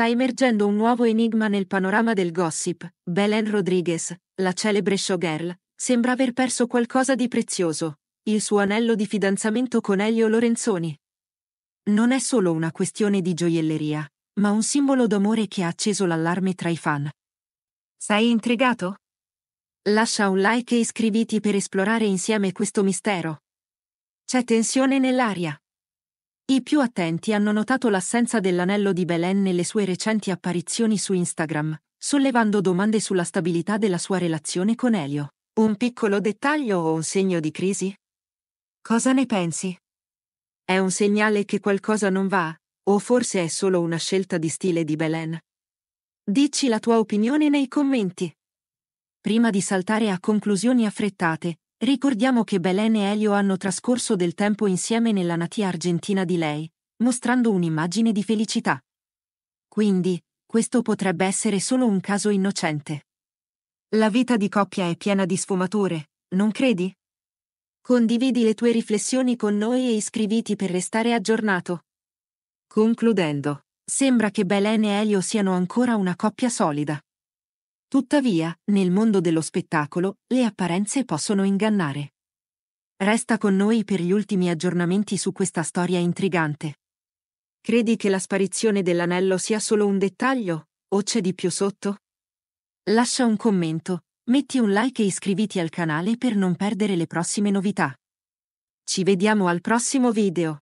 Sta emergendo un nuovo enigma nel panorama del gossip. Belen Rodriguez, la celebre showgirl, sembra aver perso qualcosa di prezioso, il suo anello di fidanzamento con Elio Lorenzoni. Non è solo una questione di gioielleria, ma un simbolo d'amore che ha acceso l'allarme tra i fan. Sei intrigato? Lascia un like e iscriviti per esplorare insieme questo mistero. C'è tensione nell'aria. I più attenti hanno notato l'assenza dell'anello di Belen nelle sue recenti apparizioni su Instagram, sollevando domande sulla stabilità della sua relazione con Elio. Un piccolo dettaglio o un segno di crisi? Cosa ne pensi? È un segnale che qualcosa non va, o forse è solo una scelta di stile di Belen? Dici la tua opinione nei commenti. Prima di saltare a conclusioni affrettate, Ricordiamo che Belen e Elio hanno trascorso del tempo insieme nella natia argentina di lei, mostrando un'immagine di felicità. Quindi, questo potrebbe essere solo un caso innocente. La vita di coppia è piena di sfumature, non credi? Condividi le tue riflessioni con noi e iscriviti per restare aggiornato. Concludendo, sembra che Belen e Elio siano ancora una coppia solida. Tuttavia, nel mondo dello spettacolo, le apparenze possono ingannare. Resta con noi per gli ultimi aggiornamenti su questa storia intrigante. Credi che la sparizione dell'anello sia solo un dettaglio, o c'è di più sotto? Lascia un commento, metti un like e iscriviti al canale per non perdere le prossime novità. Ci vediamo al prossimo video.